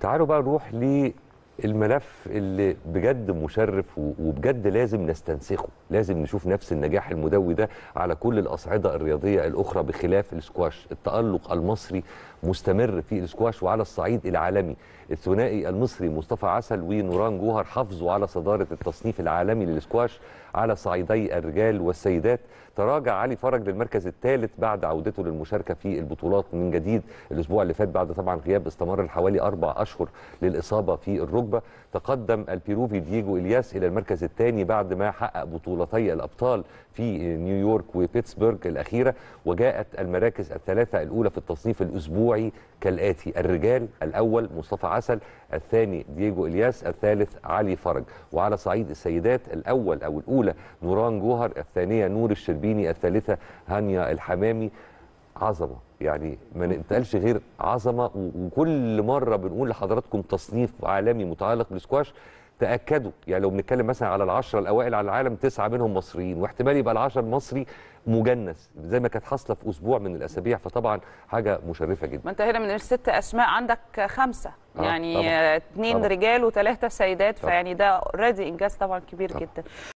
تعالوا بقى نروح للملف اللي بجد مشرف وبجد لازم نستنسخه لازم نشوف نفس النجاح المدوي ده على كل الأصعدة الرياضية الأخرى بخلاف السكواش التألق المصري مستمر في السكواش وعلى الصعيد العالمي الثنائي المصري مصطفى عسل ونوران جوهر حافظوا على صدارة التصنيف العالمي للسكواش على صعيدي الرجال والسيدات تراجع علي فرج للمركز الثالث بعد عودته للمشاركة في البطولات من جديد الأسبوع اللي فات بعد طبعا غياب استمر حوالي أربع أشهر للإصابة في الركبة تقدم البيروفي دييجو إلياس إلى المركز الثاني بعد ما حقق بطولة مختلطي الأبطال في نيويورك وبيتسبرغ الأخيرة وجاءت المراكز الثلاثة الأولى في التصنيف الأسبوعي كالآتي الرجال الأول مصطفى عسل الثاني دييجو إلياس الثالث علي فرج وعلى صعيد السيدات الأول أو الأولى نوران جوهر الثانية نور الشربيني الثالثة هانيا الحمامي عظمه يعني ما نقلش غير عظمه وكل مره بنقول لحضراتكم تصنيف عالمي متعلق بالسكواش تاكدوا يعني لو بنتكلم مثلا على العشرة الاوائل على العالم تسعه منهم مصريين واحتمال يبقى العشرة المصري مجنس زي ما كانت حاصله في اسبوع من الاسابيع فطبعا حاجه مشرفه جدا ما انت هنا من الست اسماء عندك خمسه آه يعني طبعًا. اثنين طبعًا. رجال وثلاثه سيدات فيعني ده اوريدي انجاز طبعا كبير طبعًا. جدا